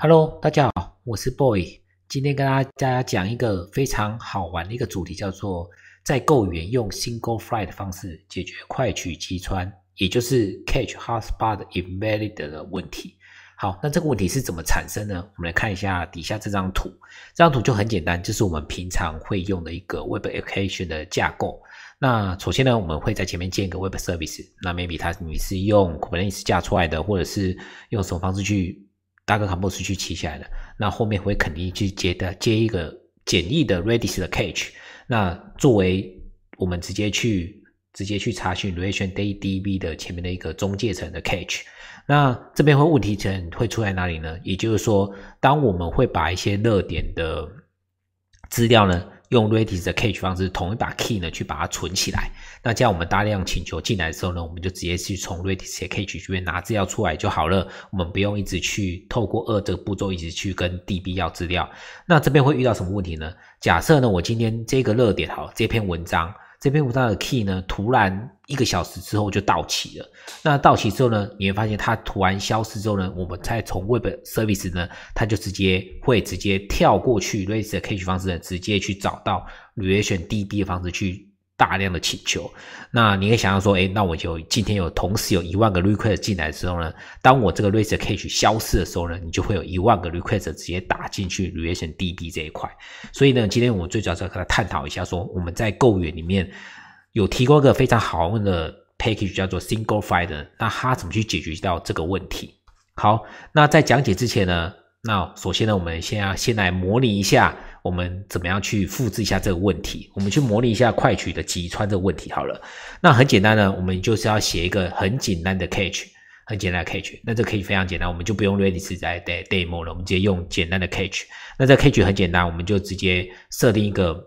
Hello，大家好，我是 Boy。今天跟大家讲一个非常好玩的一个主题，叫做在物园用 Single Flight 的方式解决快取击穿，也就是 Catch Hot Spot Invalid 的问题。好，那这个问题是怎么产生呢？我们来看一下底下这张图。这张图就很简单，就是我们平常会用的一个 Web Application 的架构。那首先呢，我们会在前面建一个 Web Service。那 maybe 它你是用 Kubernetes 架出来的，或者是用什么方式去？大哥卡莫是去骑下来的，那后面会肯定去接的接一个简易的 Redis 的 Cache，那作为我们直接去直接去查询 Relation Day DB 的前面的一个中介层的 Cache，那这边会问题层会出在哪里呢？也就是说，当我们会把一些热点的资料呢。用 Redis 的 Cache 方式，同一把 Key 呢去把它存起来。那这样我们大量请求进来的时候呢，我们就直接去从 Redis 的 Cache 这边拿资料出来就好了。我们不用一直去透过二这个步骤一直去跟 DB 要资料。那这边会遇到什么问题呢？假设呢我今天这个热点好，这篇文章。这篇文章的 key 呢，突然一个小时之后就到期了。那到期之后呢，你会发现它突然消失之后呢，我们再从 Web Service 呢，它就直接会直接跳过去 Redis 的 cache 方式呢，直接去找到 r e a c t i o n DB 的方式去。大量的请求，那你可以想象说，哎，那我就今天有同时有一万个 request 进来的时候呢，当我这个 r e d e s cache 消失的时候呢，你就会有一万个 request 直接打进去 r e a t i o n DB 这一块。所以呢，今天我最主要是要跟他探讨一下，说我们在购源里面有提供一个非常好用的 package 叫做 single file r 那它怎么去解决到这个问题？好，那在讲解之前呢，那首先呢，我们先要先来模拟一下。我们怎么样去复制一下这个问题？我们去模拟一下快取的击穿这个问题好了。那很简单呢，我们就是要写一个很简单的 c a t c h 很简单的 c a t c h 那这可以非常简单，我们就不用 Redis 在 demo 了，我们直接用简单的 c a t c h 那这 c a t c h 很简单，我们就直接设定一个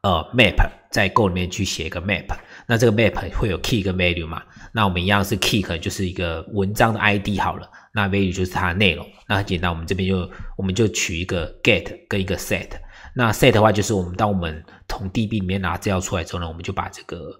呃 map，在 Go 里面去写一个 map。那这个 map 会有 key 跟 value 嘛。那我们一样是 key，就是一个文章的 ID 好了，那 value 就是它的内容。那很简单，我们这边就我们就取一个 get 跟一个 set。那 set 的话，就是我们当我们从 DB 里面拿资料出来之后呢，我们就把这个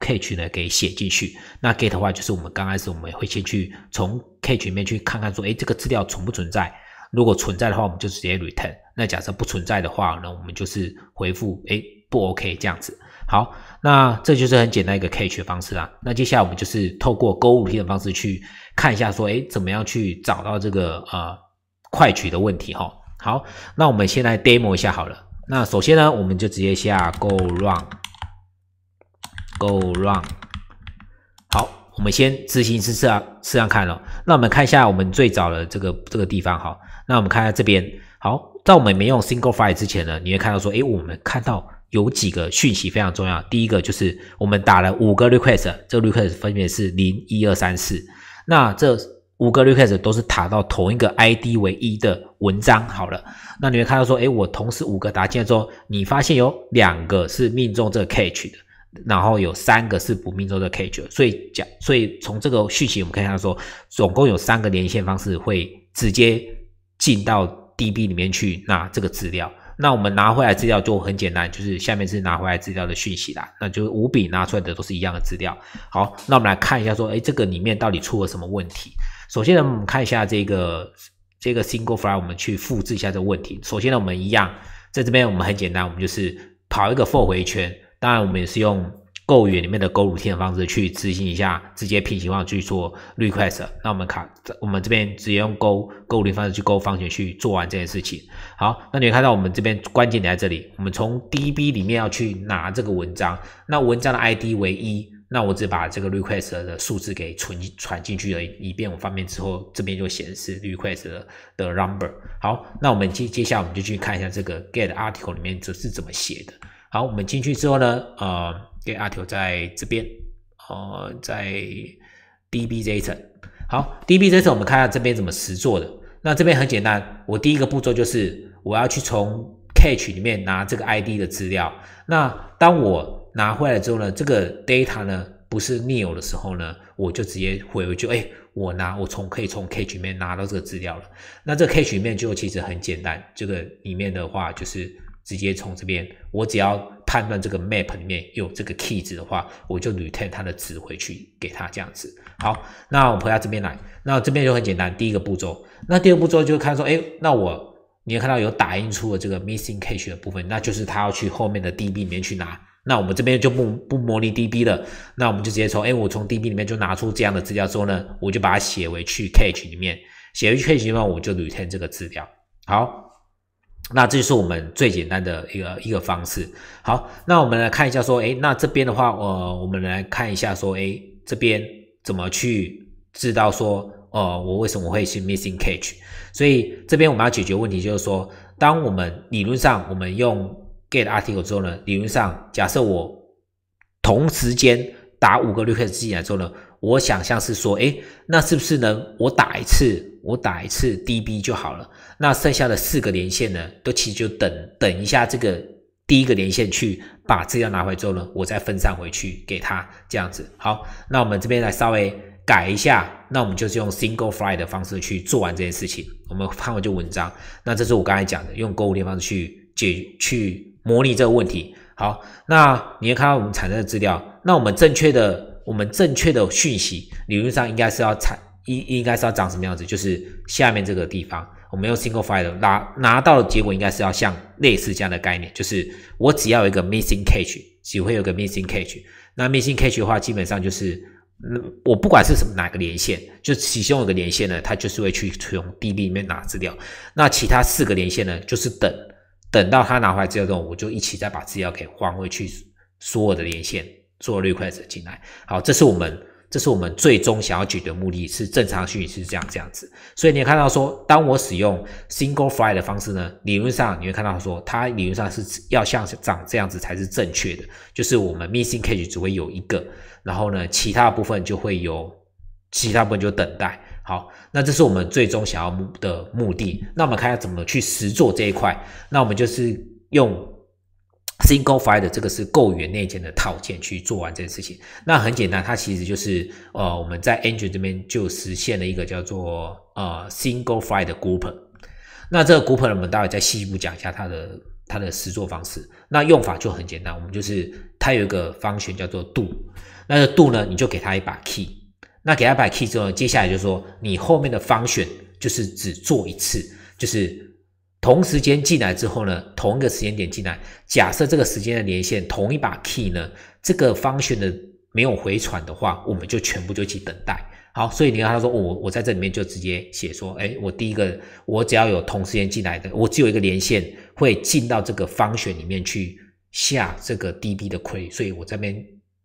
c a c h 呢给写进去。那 get 的话，就是我们刚开始我们会先去从 c a c h 里面去看看说，哎，这个资料存不存在？如果存在的话，我们就直接 return。那假设不存在的话呢，我们就是回复哎不 OK 这样子。好，那这就是很简单一个 catch 的方式啦。那接下来我们就是透过 Go 语的方式去看一下，说，哎，怎么样去找到这个呃快取的问题哈？好，那我们先来 demo 一下好了。那首先呢，我们就直接下 go run go run。好，我们先执行试试啊，试样看了。那我们看一下我们最早的这个这个地方哈。那我们看一下这边，好，在我们没用 single file 之前呢，你会看到说，诶，我们看到。有几个讯息非常重要。第一个就是我们打了五个 request，这个 request 分别是零、一二三四。那这五个 request 都是打到同一个 ID 为一的文章。好了，那你会看到说，哎，我同时五个打进来之后，你发现有两个是命中这个 c a t c h 的，然后有三个是不命中这个 c a t c h 所以讲，所以从这个讯息我们可以看到说，总共有三个连线方式会直接进到 DB 里面去拿这个资料。那我们拿回来资料就很简单，就是下面是拿回来资料的讯息啦，那就五笔拿出来的都是一样的资料。好，那我们来看一下，说，哎，这个里面到底出了什么问题？首先呢，我们看一下这个这个 single file，我们去复制一下这个问题。首先呢，我们一样在这边，我们很简单，我们就是跑一个 for 回圈，当然我们也是用。购物语里面的购物乳的方式去执行一下，直接平行化去做 request。那我们卡，我们这边直接用 Go 的方式去 Go 方程去做完这件事情。好，那你看到我们这边关键点在这里，我们从 DB 里面要去拿这个文章，那文章的 ID 为一，那我只把这个 request 的数字给存传进去了，以便我方便之后这边就显示 request 的 number。好，那我们接接下来我们就去看一下这个 get article 里面这是怎么写的。好，我们进去之后呢，呃。给阿条在这边，呃，在 DBZ 层。好，DBZ 层我们看下这边怎么实做的。那这边很简单，我第一个步骤就是我要去从 Cache 里面拿这个 ID 的资料。那当我拿回来之后呢，这个 Data 呢不是 n e l 的时候呢，我就直接回回去，哎，我拿我从可以从 Cache 里面拿到这个资料了。那这 Cache 里面就其实很简单，这个里面的话就是直接从这边，我只要。判断这个 map 里面有这个 key s 的话，我就 return 它的值回去给它这样子。好，那我回到这边来，那这边就很简单。第一个步骤，那第二步骤就看说，哎，那我你也看到有打印出了这个 missing cache 的部分，那就是它要去后面的 DB 里面去拿。那我们这边就不不模拟 DB 了，那我们就直接从，哎，我从 DB 里面就拿出这样的资料之后呢，我就把它写为去 cache 里面，写为 cache 里面，我就 return 这个资料。好。那这就是我们最简单的一个一个方式。好，那我们来看一下说，诶，那这边的话，我我们来看一下说，诶，这边怎么去知道说，呃，我为什么会是 missing c a t c h 所以这边我们要解决问题就是说，当我们理论上我们用 get article 之后呢，理论上假设我同时间打五个 request 进来之后呢。我想象是说，诶，那是不是能我打一次，我打一次 DB 就好了？那剩下的四个连线呢，都其实就等等一下，这个第一个连线去把资料拿回之后呢，我再分散回去给他，这样子。好，那我们这边来稍微改一下，那我们就是用 single fly 的方式去做完这件事情。我们看完就文章。那这是我刚才讲的，用购物链方式去解、去模拟这个问题。好，那你也看到我们产生的资料，那我们正确的。我们正确的讯息理论上应该是要采，应应该是要长什么样子？就是下面这个地方，我们用 single file 拿拿到的结果应该是要像类似这样的概念，就是我只要有一个 missing cache，只会有个 missing cache。那 missing cache 的话，基本上就是我不管是什么哪个连线，就其中有个连线呢，它就是会去从 D B 里面拿资料。那其他四个连线呢，就是等等到它拿回来资料后，我就一起再把资料给换回去，所有的连线。做 request 进来，好，这是我们，这是我们最终想要举的目的，是正常虚拟是这样这样子。所以你也看到说，当我使用 single fly 的方式呢，理论上你会看到说，它理论上是要像涨这样子才是正确的，就是我们 missing cage 只会有一个，然后呢，其他部分就会有，其他部分就等待。好，那这是我们最终想要的目的。那我们看下怎么去实做这一块，那我们就是用。Single file 这个是构建内建的套件去做完这件事情，那很简单，它其实就是呃我们在 Engine 这边就实现了一个叫做呃 Single file g r o u p 那这个 g r o u p 我们待会再细一步讲一下它的它的实作方式。那用法就很简单，我们就是它有一个方选叫做 Do，那个 Do 呢你就给它一把 Key，那给它一把 Key 之后，接下来就说你后面的方选就是只做一次，就是。同时间进来之后呢，同一个时间点进来，假设这个时间的连线，同一把 key 呢，这个方选的没有回传的话，我们就全部就一起等待。好，所以你看他说我我在这里面就直接写说，哎，我第一个我只要有同时间进来的，我只有一个连线会进到这个方选里面去下这个 db 的 query，所以我这边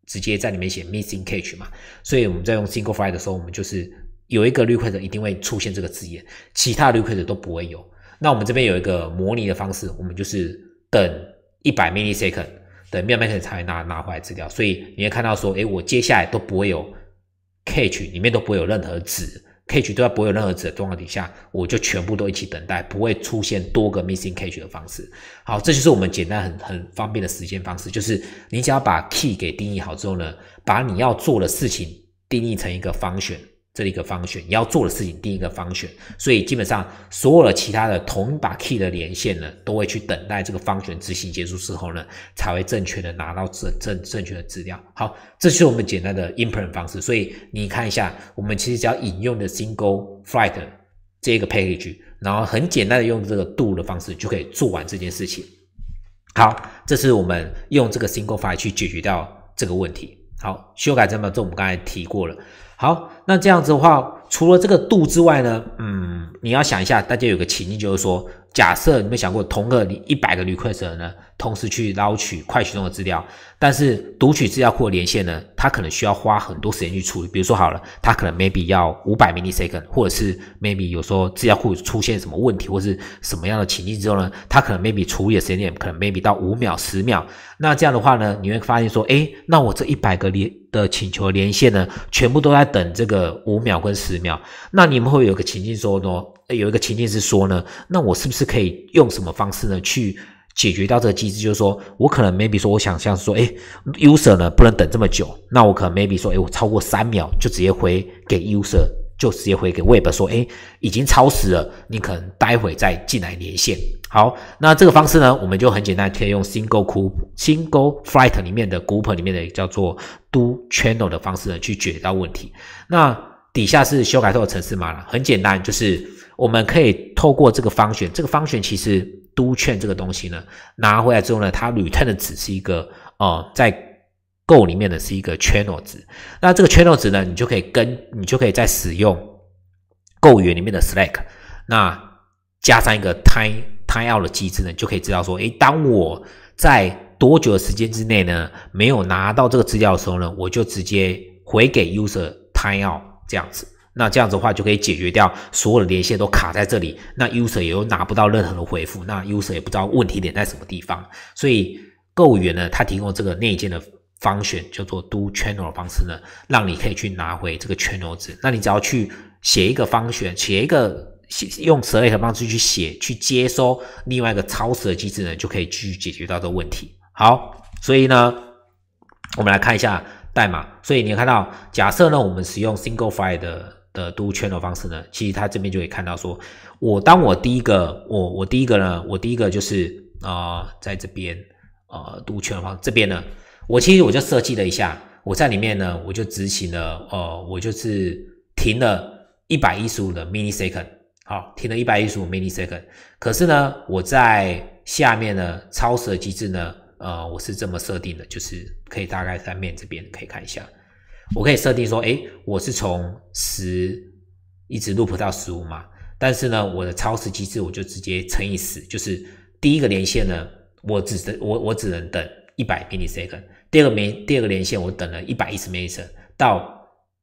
直接在里面写 missing catch 嘛。所以我们在用 single file 的时候，我们就是有一个绿 s t 一定会出现这个字眼，其他绿 s t 都不会有。那我们这边有一个模拟的方式，我们就是等一百 milliseconds 等 milliseconds 才拿拿回来资料，所以你会看到说，诶，我接下来都不会有 c a c h 里面都不会有任何值 c a c h 都在不会有任何值的状况底下，我就全部都一起等待，不会出现多个 missing c a c h 的方式。好，这就是我们简单很很方便的时间方式，就是你只要把 key 给定义好之后呢，把你要做的事情定义成一个方选，这一个方选你要做的事情，第一个方选，所以基本上所有的其他的同一把 key 的连线呢，都会去等待这个方选执行结束之后呢，才会正确的拿到正正正确的资料。好，这是我们简单的 i m p i n t 方式。所以你看一下，我们其实只要引用的 single flight 这一个 package，然后很简单的用这个 do 的方式就可以做完这件事情。好，这是我们用这个 single flight 去解决掉这个问题。好，修改成本，这我们刚才提过了。好，那这样子的话，除了这个度之外呢，嗯，你要想一下，大家有个情境就是说。假设你没想过，同个你一百个 request 呢，同时去捞取快取中的资料，但是读取资料库连线呢，它可能需要花很多时间去处理。比如说好了，它可能 maybe 要五百 m i l l i s e c o n d 或者是 maybe 有时候资料库出现什么问题，或是什么样的情境之后呢，它可能 maybe 处理的时间点可能 maybe 到五秒、十秒。那这样的话呢，你会发现说，哎，那我这一百个连的请求连线呢，全部都在等这个五秒跟十秒。那你们会有个情境说呢，有一个情境是说呢，那我是不是？是可以用什么方式呢去解决掉这个机制？就是说我可能 maybe 说，我想象说，哎，user 呢不能等这么久，那我可能 maybe 说，哎，我超过三秒就直接回给 user，就直接回给 web 说，哎，已经超时了，你可能待会再进来连线。好，那这个方式呢，我们就很简单，可以用 single group、single flight 里面的 group 里面的叫做 do channel 的方式呢去解决到问题。那底下是修改后的程式码了，很简单，就是。我们可以透过这个方选，这个方选其实都券这个东西呢，拿回来之后呢，它 return 的只是一个哦，在 Go 里面的是一个 channel 值。那这个 channel 值呢，你就可以跟你就可以在使用 Go 语言里面的 Slack，那加上一个 time time out 的机制呢，就可以知道说，诶，当我在多久的时间之内呢，没有拿到这个资料的时候呢，我就直接回给 user time out 这样子。那这样子的话，就可以解决掉所有的连线都卡在这里，那 user 也又拿不到任何的回复，那 user 也不知道问题点在什么地方。所以，购员呢，他提供这个内建的方选叫做 do channel 的方式呢，让你可以去拿回这个 channel 值。那你只要去写一个方选，写一个用 e 类的方式去写，去接收另外一个超时的机制呢，就可以去解决到这个问题。好，所以呢，我们来看一下代码。所以你看到，假设呢，我们使用 single file 的。的读圈的方式呢，其实他这边就可以看到，说我当我第一个，我我第一个呢，我第一个就是啊，在这边呃读圈方这边呢，我其实我就设计了一下，我在里面呢，我就执行了，呃，我就是停了一百一十五的 mini second，好，停了一百一十五 mini second，可是呢，我在下面呢超时的机制呢，呃，我是这么设定的，就是可以大概在面这边可以看一下。我可以设定说，诶，我是从十一直录 p 到十五嘛，但是呢，我的超时机制我就直接乘以十，就是第一个连线呢，我只能我我只能等一百 milliseconds，第二个连第二个连线我等了一百一十 milliseconds，到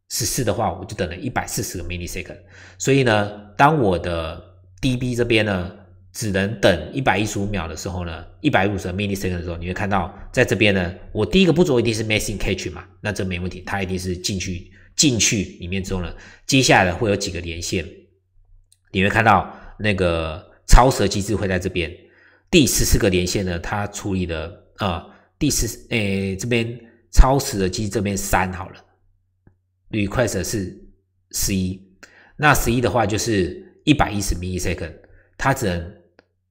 十四的话我就等了一百四十个 milliseconds，所以呢，当我的 DB 这边呢。只能等一百一十五秒的时候呢，一百五十 m i l l i s e c o n d 的时候，你会看到在这边呢，我第一个步骤一定是 m i s s i n g catch 嘛，那这没问题，它一定是进去进去里面之后呢，接下来会有几个连线，你会看到那个超时机制会在这边，第十四个连线呢，它处理的啊，第十诶这边超时的机制这边删好了，request 是十一，那十一的话就是一百一十 m i l l i s e c o n d 它只能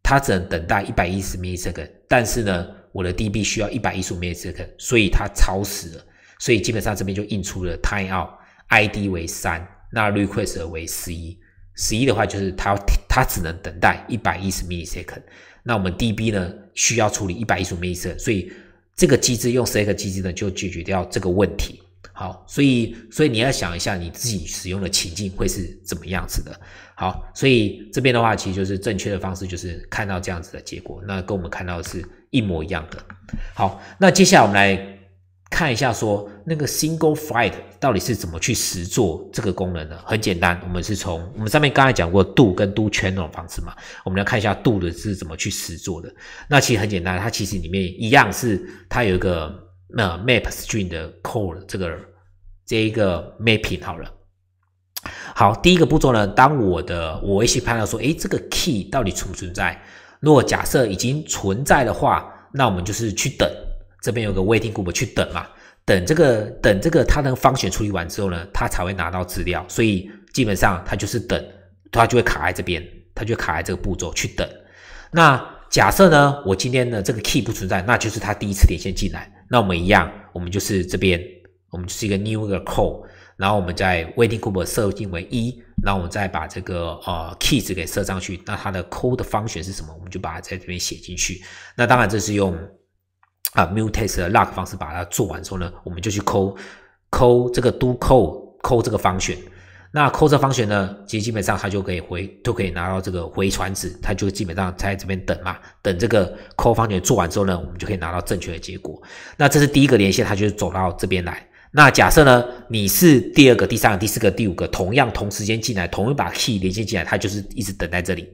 它只能等待一百一十 m i l l i s e c o n d 但是呢，我的 DB 需要一百一十五 m i l l i s e c o n d 所以它超时了，所以基本上这边就印出了 time out ID 为三，那 request 为十一，十一的话就是它它只能等待一百一十 m i l l i s e c o n d 那我们 DB 呢需要处理一百一十五 m i l l i s e c o n d 所以这个机制用 n 个机制呢就解决掉这个问题。好，所以所以你要想一下你自己使用的情境会是怎么样子的。好，所以这边的话，其实就是正确的方式，就是看到这样子的结果，那跟我们看到的是一模一样的。好，那接下来我们来看一下，说那个 single flight 到底是怎么去实做这个功能呢？很简单，我们是从我们上面刚才讲过 do 跟度 n 那种方式嘛，我们来看一下 do 的是怎么去实做的。那其实很简单，它其实里面一样是它有一个。那 map string 的 call 这个这一个 mapping 好了，好，第一个步骤呢，当我的我一起判断说，诶，这个 key 到底存不存在？如果假设已经存在的话，那我们就是去等，这边有个 waiting g r o u p 去等嘛，等这个等这个它能方选处理完之后呢，它才会拿到资料，所以基本上它就是等，它就会卡在这边，它就卡在这个步骤去等。那假设呢，我今天呢这个 key 不存在，那就是它第一次连线进来。那我们一样，我们就是这边，我们就是一个 new 的 call，然后我们在 waiting g o o u e 设定为一，然后我们再把这个呃 key s 给设上去。那它的 call 的方选是什么？我们就把它在这边写进去。那当然这是用啊 mutex 的 lock 方式把它做完之后呢，我们就去 call call 这个 do call call 这个方选。那扣这方穴呢？其实基本上它就可以回，都可以拿到这个回传值，它就基本上在这边等嘛，等这个扣方穴做完之后呢，我们就可以拿到正确的结果。那这是第一个连线，它就是走到这边来。那假设呢，你是第二个、第三个、第四个、第五个，同样同时间进来，同一把 key 连线进来，它就是一直等在这里，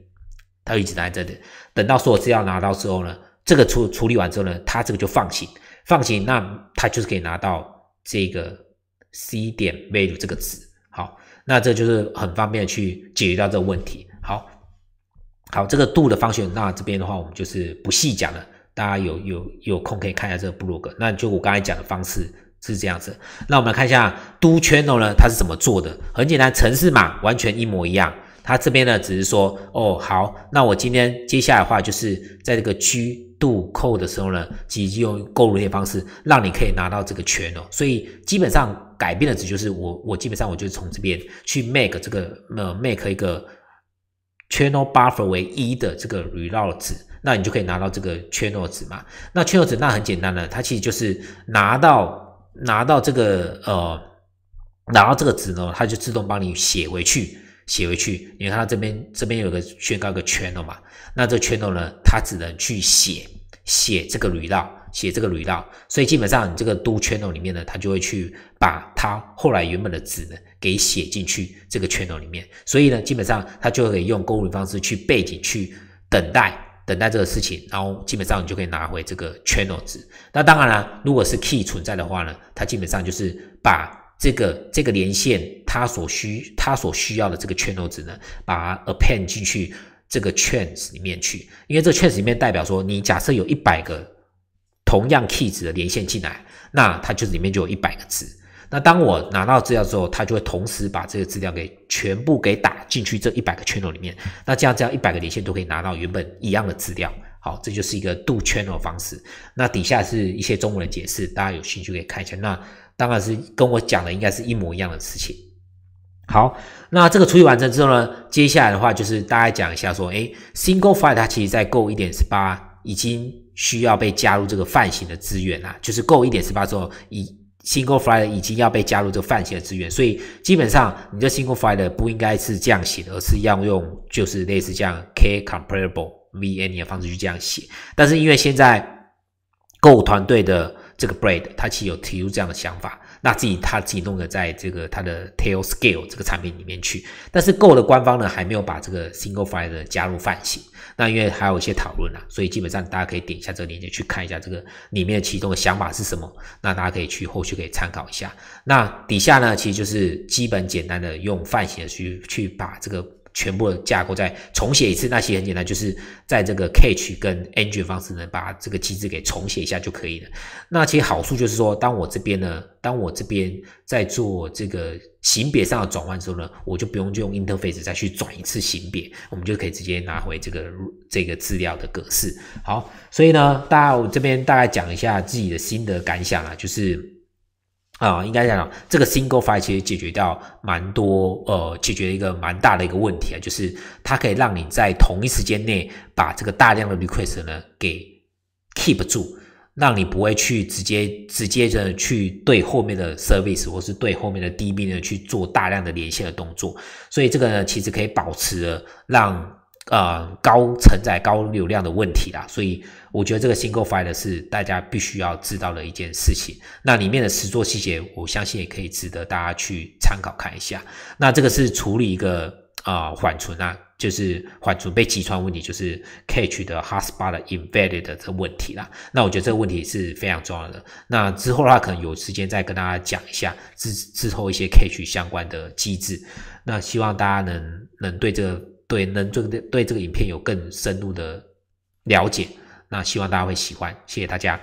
它一直等在这里，等到所有资料拿到之后呢，这个处处理完之后呢，它这个就放行，放行，那它就是可以拿到这个 c 点 value 这个值，好。那这就是很方便去解决到这个问题。好好，这个度的方式，那这边的话我们就是不细讲了，大家有有有空可以看一下这个布鲁格。那就我刚才讲的方式是这样子。那我们来看一下都圈哦呢，它是怎么做的？很简单，城市码完全一模一样。它这边呢，只是说哦，好，那我今天接下来的话就是在这个 G 度扣的时候呢，其实用勾入的方式让你可以拿到这个权哦，所以基本上改变的值就是我，我基本上我就从这边去 make 这个呃 make 一个 channel buffer 为一的这个 result 值，那你就可以拿到这个 channel 值嘛。那 channel 值那很简单的，它其实就是拿到拿到这个呃拿到这个值呢，它就自动帮你写回去。写回去，因为看这边这边有个宣告一个 channel 嘛，那这 channel 呢，它只能去写写这个轨道，写这个轨道，所以基本上你这个 do channel 里面呢，它就会去把它后来原本的值呢给写进去这个 channel 里面，所以呢，基本上它就可以用勾回方式去背景去等待等待这个事情，然后基本上你就可以拿回这个 channel 值。那当然了，如果是 key 存在的话呢，它基本上就是把。这个这个连线，它所需它所需要的这个 channel 只呢，把它 append 进去这个 chain s 里面去，因为这 chain s 里面代表说，你假设有一百个同样 key 值的连线进来，那它就是里面就有一百个字。那当我拿到资料之后，它就会同时把这个资料给全部给打进去这一百个 channel 里面，那这样这样一百个连线都可以拿到原本一样的资料。好，这就是一个杜圈的方式。那底下是一些中文的解释，大家有兴趣可以看一下。那当然是跟我讲的应该是一模一样的事情。好，那这个处理完成之后呢，接下来的话就是大家讲一下说，哎，single file 它其实在够一点十八，已经需要被加入这个泛型的资源了。就是够一点十八之后，以 single file 已经要被加入这个泛型的资源，所以基本上你的 single file 不应该是这样写的，而是要用就是类似这样 k comparable。via 的方式去这样写，但是因为现在购物团队的这个 Bread，他其实有提出这样的想法，那自己他自己弄的在这个他的 Tail Scale 这个产品里面去，但是购的官方呢还没有把这个 Single File 的加入范型，那因为还有一些讨论啊，所以基本上大家可以点一下这个链接去看一下这个里面其中的想法是什么，那大家可以去后续可以参考一下。那底下呢其实就是基本简单的用范型去去把这个。全部的架构再重写一次，那其实很简单，就是在这个 c a c h 跟 engine 方式呢，把这个机制给重写一下就可以了。那其实好处就是说，当我这边呢，当我这边在做这个型别上的转换之后呢，我就不用就用 interface 再去转一次型别，我们就可以直接拿回这个这个资料的格式。好，所以呢，大家我这边大概讲一下自己的心得感想啊，就是。啊，应该讲这个 single file 其实解决掉蛮多，呃，解决一个蛮大的一个问题啊，就是它可以让你在同一时间内把这个大量的 request 呢给 keep 住，让你不会去直接直接的去对后面的 service 或是对后面的 DB 呢去做大量的连线的动作，所以这个呢其实可以保持让。呃，高承载、高流量的问题啦，所以我觉得这个 single file 是大家必须要知道的一件事情。那里面的实做细节，我相信也可以值得大家去参考看一下。那这个是处理一个啊缓存啊，就是缓存被击穿问题，就是 c a t c h 的 hotspot invalid 的这问题啦。那我觉得这个问题是非常重要的。那之后的话，可能有时间再跟大家讲一下之之后一些 c a t c h 相关的机制。那希望大家能能对这。对，能做对这个影片有更深入的了解，那希望大家会喜欢，谢谢大家。